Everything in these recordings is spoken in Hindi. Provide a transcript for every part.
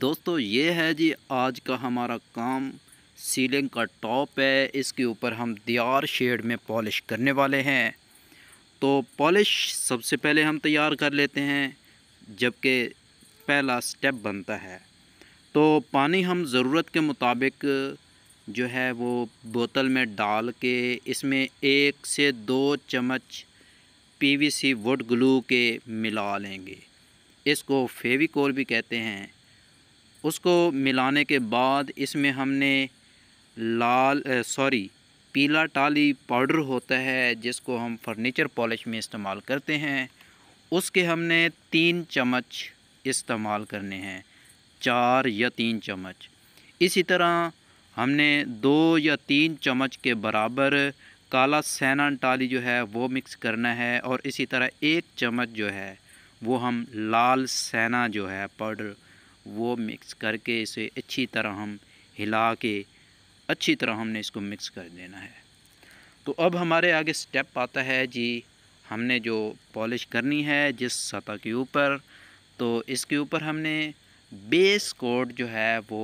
दोस्तों ये है जी आज का हमारा काम सीलिंग का टॉप है इसके ऊपर हम दियार शेड में पॉलिश करने वाले हैं तो पॉलिश सबसे पहले हम तैयार कर लेते हैं जबकि पहला स्टेप बनता है तो पानी हम ज़रूरत के मुताबिक जो है वो बोतल में डाल के इसमें एक से दो चम्मच पीवीसी वुड ग्लू के मिला लेंगे इसको फेविकोल भी कहते हैं उसको मिलाने के बाद इसमें हमने लाल सॉरी पीला टाली पाउडर होता है जिसको हम फर्नीचर पॉलिश में इस्तेमाल करते हैं उसके हमने तीन चम्मच इस्तेमाल करने हैं चार या तीन चम्मच इसी तरह हमने दो या तीन चम्मच के बराबर काला सैना टाली जो है वो मिक्स करना है और इसी तरह एक चम्मच जो है वो हम लाल सैना जो है पाउडर वो मिक्स करके इसे अच्छी तरह हम हिला के अच्छी तरह हमने इसको मिक्स कर देना है तो अब हमारे आगे स्टेप आता है जी हमने जो पॉलिश करनी है जिस सतह के ऊपर तो इसके ऊपर हमने बेस कोट जो है वो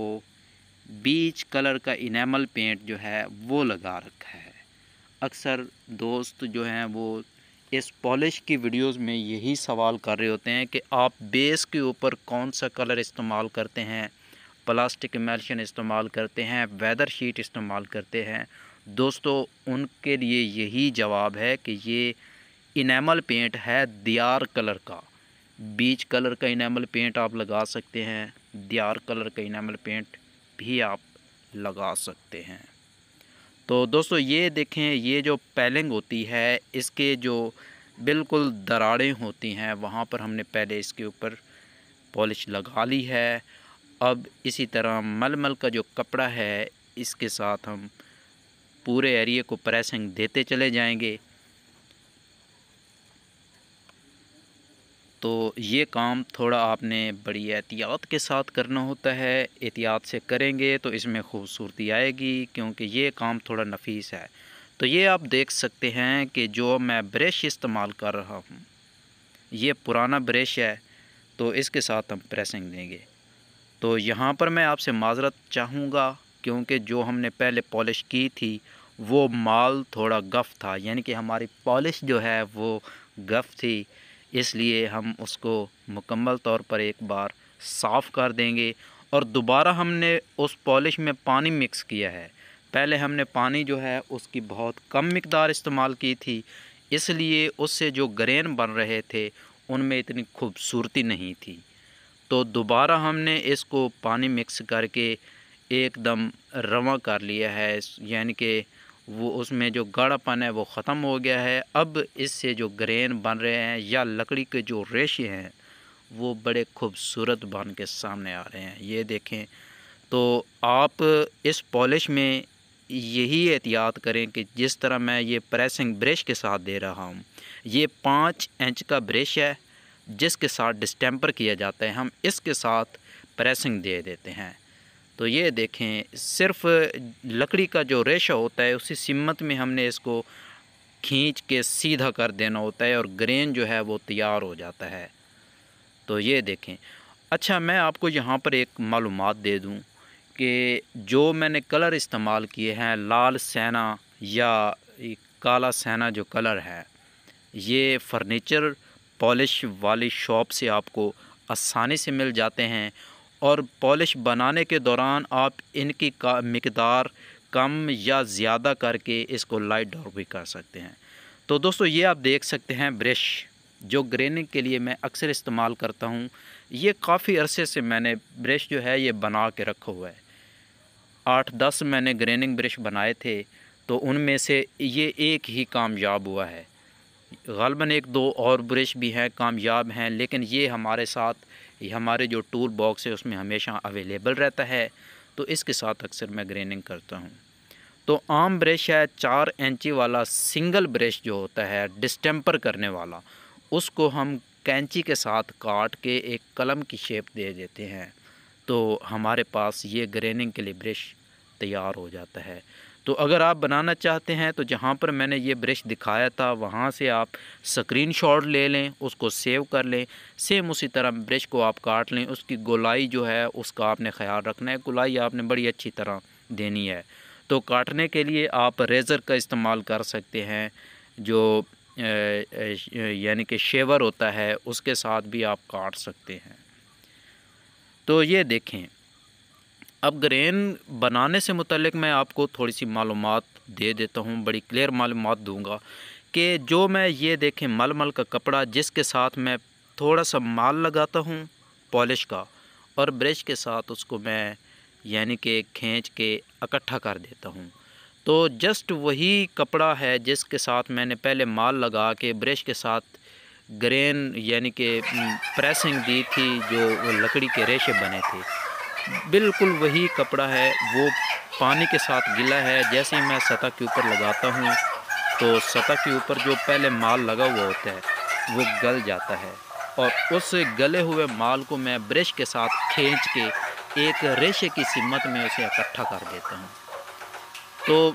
बीच कलर का इनेमल पेंट जो है वो लगा रखा है अक्सर दोस्त जो हैं वो इस पॉलिश की वीडियोस में यही सवाल कर रहे होते हैं कि आप बेस के ऊपर कौन सा कलर इस्तेमाल करते हैं प्लास्टिक एमेल्शन इस्तेमाल करते हैं वेदर शीट इस्तेमाल करते हैं दोस्तों उनके लिए यही जवाब है कि ये इनेमल पेंट है दियार कलर का बीच कलर का इनेमल पेंट आप लगा सकते हैं दियार कलर का इनेमल पेंट भी आप लगा सकते हैं तो दोस्तों ये देखें ये जो पैलिंग होती है इसके जो बिल्कुल दराड़ें होती हैं वहाँ पर हमने पहले इसके ऊपर पॉलिश लगा ली है अब इसी तरह मलमल का जो कपड़ा है इसके साथ हम पूरे एरिए को प्रेसिंग देते चले जाएंगे तो ये काम थोड़ा आपने बड़ी एहतियात के साथ करना होता है एहतियात से करेंगे तो इसमें खूबसूरती आएगी क्योंकि ये काम थोड़ा नफीस है तो ये आप देख सकते हैं कि जो मैं ब्रश इस्तेमाल कर रहा हूँ ये पुराना ब्रश है तो इसके साथ हम प्रेसिंग देंगे तो यहाँ पर मैं आपसे माजरत चाहूँगा क्योंकि जो हमने पहले पॉलिश की थी वो माल थोड़ा गफ़ था यानी कि हमारी पॉलिश जो है वो गफ़ थी इसलिए हम उसको मुकम्मल तौर पर एक बार साफ़ कर देंगे और दोबारा हमने उस पॉलिश में पानी मिक्स किया है पहले हमने पानी जो है उसकी बहुत कम मकदार इस्तेमाल की थी इसलिए उससे जो ग्रेन बन रहे थे उनमें इतनी खूबसूरती नहीं थी तो दोबारा हमने इसको पानी मिक्स करके एकदम रवा कर लिया है यानी कि वो उसमें जो गाढ़ापन है वो ख़त्म हो गया है अब इससे जो ग्रेन बन रहे हैं या लकड़ी के जो रेशे हैं वो बड़े खूबसूरत बन के सामने आ रहे हैं ये देखें तो आप इस पॉलिश में यही एहतियात करें कि जिस तरह मैं ये प्रेसिंग ब्रश के साथ दे रहा हूँ ये पाँच इंच का ब्रश है जिसके साथ डिस्टेंपर किया जाता है हम इसके साथ प्रेसिंग दे देते हैं तो ये देखें सिर्फ लकड़ी का जो रेशा होता है उसी सिमत में हमने इसको खींच के सीधा कर देना होता है और ग्रेन जो है वो तैयार हो जाता है तो ये देखें अच्छा मैं आपको यहाँ पर एक मालूम दे दूँ कि जो मैंने कलर इस्तेमाल किए हैं लाल सेना या काला सेना जो कलर है ये फ़र्नीचर पॉलिश वाली शॉप से आपको आसानी से मिल जाते हैं और पॉलिश बनाने के दौरान आप इनकी का मकदार कम या ज़्यादा करके इसको लाइट डॉक भी कर सकते हैं तो दोस्तों ये आप देख सकते हैं ब्रश जो ग्रेनिंग के लिए मैं अक्सर इस्तेमाल करता हूँ ये काफ़ी अरसे से मैंने ब्रश जो है ये बना के रखा हुआ है आठ दस मैंने ग्रेनिंग ब्रश बनाए थे तो उनमें से ये एक ही कामयाब हुआ है गलबन एक दो और ब्रश भी हैं कामयाब हैं लेकिन ये हमारे साथ ये हमारे जो टूल बॉक्स है उसमें हमेशा अवेलेबल रहता है तो इसके साथ अक्सर मैं ग्रेनिंग करता हूँ तो आम ब्रश है चार इंची वाला सिंगल ब्रश जो होता है डिस्टेंपर करने वाला उसको हम कैंची के साथ काट के एक कलम की शेप दे देते हैं तो हमारे पास ये ग्रेनिंग के लिए ब्रश तैयार हो जाता है तो अगर आप बनाना चाहते हैं तो जहाँ पर मैंने ये ब्रश दिखाया था वहाँ से आप स्क्रीन शॉट ले लें उसको सेव कर लें सेम उसी तरह ब्रश को आप काट लें उसकी गोलाई जो है उसका आपने ख्याल रखना है गोलाई आपने बड़ी अच्छी तरह देनी है तो काटने के लिए आप रेज़र का इस्तेमाल कर सकते हैं जो यानी कि शेवर होता है उसके साथ भी आप काट सकते हैं तो ये देखें अब ग्रेन बनाने से मुतलक मैं आपको थोड़ी सी मालूम दे देता हूँ बड़ी क्लियर मालूम दूँगा कि जो मैं ये देखें मलमल का कपड़ा जिसके साथ मैं थोड़ा सा माल लगाता हूँ पॉलिश का और ब्रश के साथ उसको मैं यानी कि खींच के इकट्ठा कर देता हूँ तो जस्ट वही कपड़ा है जिसके साथ मैंने पहले माल लगा के ब्रश के साथ ग्रेन यानी कि प्रेसिंग दी थी जो लकड़ी के रेशे बने थे बिल्कुल वही कपड़ा है वो पानी के साथ गीला है जैसे ही मैं सतह के ऊपर लगाता हूँ तो सतह के ऊपर जो पहले माल लगा हुआ होता है वो गल जाता है और उस गले हुए माल को मैं ब्रश के साथ खींच के एक रेशे की सिमत में उसे इकट्ठा कर देता हूँ तो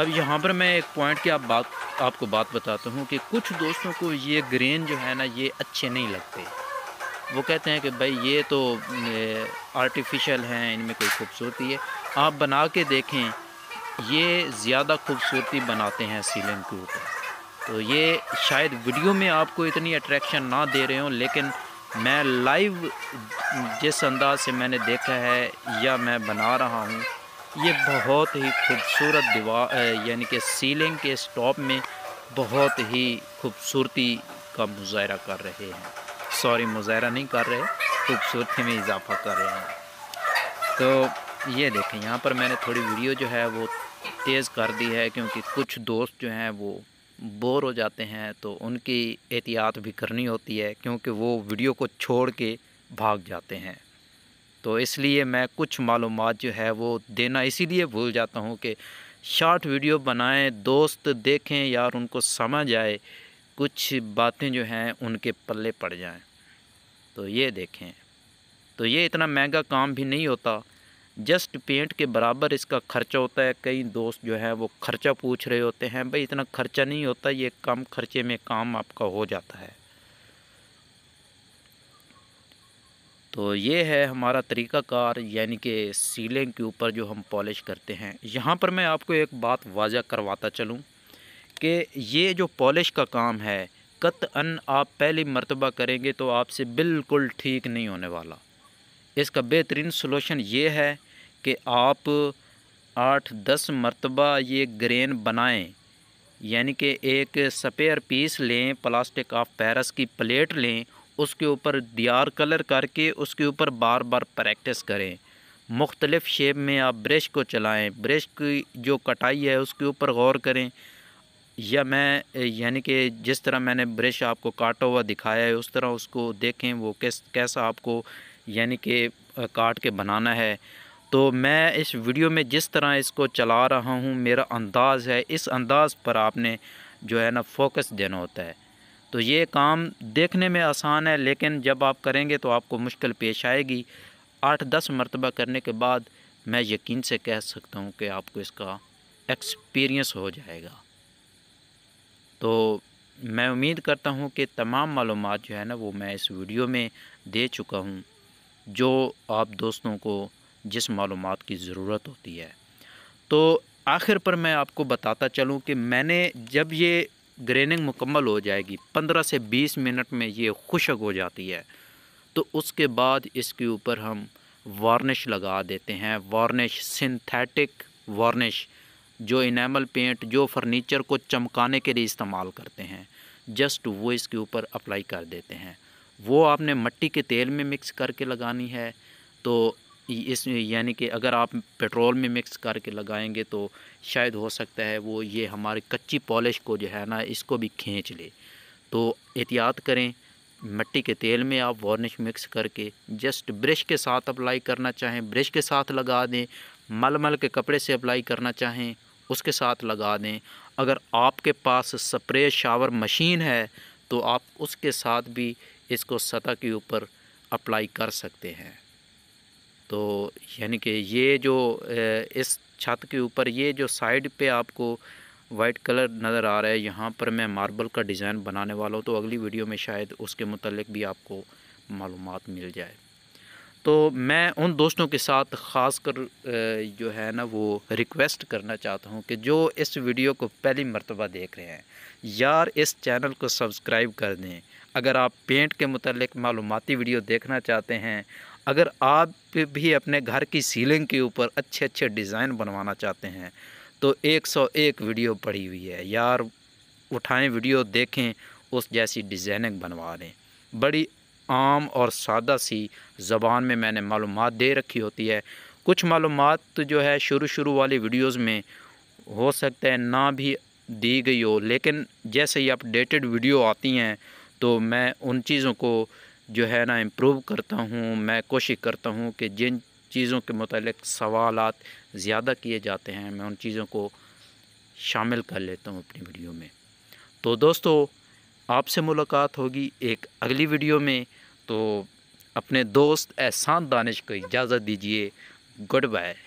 अब यहाँ पर मैं एक पॉइंट की आप बात आपको बात बताता हूँ कि कुछ दोस्तों को ये ग्रेन जो है ना ये अच्छे नहीं लगते वो कहते हैं कि भाई ये तो आर्टिफिशियल हैं इनमें कोई खूबसूरती है आप बना के देखें ये ज़्यादा खूबसूरती बनाते हैं सीलिंग के ऊपर तो ये शायद वीडियो में आपको इतनी अट्रैक्शन ना दे रहे हों लेकिन मैं लाइव जिस अंदाज से मैंने देखा है या मैं बना रहा हूँ ये बहुत ही खूबसूरत दीवार यानी कि सीलिंग के स्टॉप में बहुत ही खूबसूरती का मुजाहरा कर रहे हैं सॉरी मुजाहरा नहीं कर रहे खूबसूरती में इजाफा कर रहे हैं तो ये देखें यहाँ पर मैंने थोड़ी वीडियो जो है वो तेज़ कर दी है क्योंकि कुछ दोस्त जो हैं वो बोर हो जाते हैं तो उनकी एहतियात भी करनी होती है क्योंकि वो वीडियो को छोड़ के भाग जाते हैं तो इसलिए मैं कुछ मालूम जो है वो देना इसीलिए भूल जाता हूँ कि शॉर्ट वीडियो बनाएं दोस्त देखें यार उनको समझ आए कुछ बातें जो हैं उनके पल्ले पड़ जाएं तो ये देखें तो ये इतना महंगा काम भी नहीं होता जस्ट पेंट के बराबर इसका खर्चा होता है कई दोस्त जो है वो खर्चा पूछ रहे होते हैं भाई इतना खर्चा नहीं होता ये कम खर्चे में काम आपका हो जाता है तो ये है हमारा तरीक़ाकार यानी कि सीलिंग के ऊपर जो हम पॉलिश करते हैं यहाँ पर मैं आपको एक बात वाजह करवाता चलूँ कि ये जो पॉलिश का काम है अन आप पहली मरतबा करेंगे तो आपसे बिल्कुल ठीक नहीं होने वाला इसका बेहतरीन सोलोशन ये है कि आप आठ दस मरतबा ये ग्रेन बनाएं यानी कि एक स्पेयर पीस लें प्लास्टिक ऑफ पैरस की प्लेट लें उसके ऊपर दियार कलर करके उसके ऊपर बार बार प्रैक्टिस करें मुख्तलिफ़ शेप में आप ब्रश को चलाएं ब्रश की जो कटाई है उसके ऊपर गौर करें या मैं यानी कि जिस तरह मैंने ब्रश आपको काटा हुआ दिखाया है उस तरह उसको देखें वो किस कैसा आपको यानी कि काट के बनाना है तो मैं इस वीडियो में जिस तरह इसको चला रहा हूँ मेरा अंदाज़ है इस अंदाज़ पर आपने जो है ना फोकस देना होता है तो ये काम देखने में आसान है लेकिन जब आप करेंगे तो आपको मुश्किल पेश आएगी आठ दस मरतबा करने के बाद मैं यकीन से कह सकता हूँ कि आपको इसका एक्सपीरियंस हो जाएगा तो मैं उम्मीद करता हूँ कि तमाम मालूम जो है ना वो मैं इस वीडियो में दे चुका हूँ जो आप दोस्तों को जिस मालूम की ज़रूरत होती है तो आखिर पर मैं आपको बताता चलूँ कि मैंने जब ये ग्रेनिंग मुकम्मल हो जाएगी पंद्रह से बीस मिनट में ये खुशक हो जाती है तो उसके बाद इसके ऊपर हम वार्निश लगा देते हैं वार्निश सिंथेटिक वार्निश जो इनेमल पेंट जो फर्नीचर को चमकाने के लिए इस्तेमाल करते हैं जस्ट वो इसके ऊपर अप्लाई कर देते हैं वो आपने मट्टी के तेल में मिक्स करके लगानी है तो इस यानी कि अगर आप पेट्रोल में मिक्स करके लगाएंगे तो शायद हो सकता है वो ये हमारी कच्ची पॉलिश को जो है ना इसको भी खींच ले तो एहतियात करें मिट्टी के तेल में आप वार्निश मिक्स करके जस्ट ब्रश के साथ अप्लाई करना चाहें ब्रश के साथ लगा दें मलमल के कपड़े से अप्लाई करना चाहें उसके साथ लगा दें अगर आपके पास स्प्रे शावर मशीन है तो आप उसके साथ भी इसको सतह के ऊपर अप्लाई कर सकते हैं तो यानी कि ये जो इस छत के ऊपर ये जो साइड पे आपको वाइट कलर नज़र आ रहा है यहाँ पर मैं मार्बल का डिज़ाइन बनाने वाला हूँ तो अगली वीडियो में शायद उसके मतलब भी आपको मालूम मिल जाए तो मैं उन दोस्तों के साथ ख़ास कर जो है ना वो रिक्वेस्ट करना चाहता हूँ कि जो इस वीडियो को पहली मरतबा देख रहे हैं यार इस चैनल को सब्सक्राइब कर दें अगर आप पेंट के मतलब मालूमती वीडियो देखना चाहते हैं अगर आप भी अपने घर की सीलिंग के ऊपर अच्छे अच्छे डिज़ाइन बनवाना चाहते हैं तो 101 वीडियो पड़ी हुई है यार उठाएं वीडियो देखें उस जैसी डिज़ाइनिंग बनवा लें बड़ी आम और सादा सी ज़बान में मैंने मालूम दे रखी होती है कुछ मालूम जो है शुरू शुरू वाली वीडियोज़ में हो सकता है ना भी दी गई हो लेकिन जैसे ही अपडेटेड वीडियो आती हैं तो मैं उन चीज़ों को जो है ना इम्प्रूव करता हूँ मैं कोशिश करता हूँ कि जिन चीज़ों के मतलब सवाल ज़्यादा किए जाते हैं मैं उन चीज़ों को शामिल कर लेता हूँ अपनी वीडियो में तो दोस्तों आपसे मुलाकात होगी एक अगली वीडियो में तो अपने दोस्त एहसान दानिश को इजाज़त दीजिए गुड बाय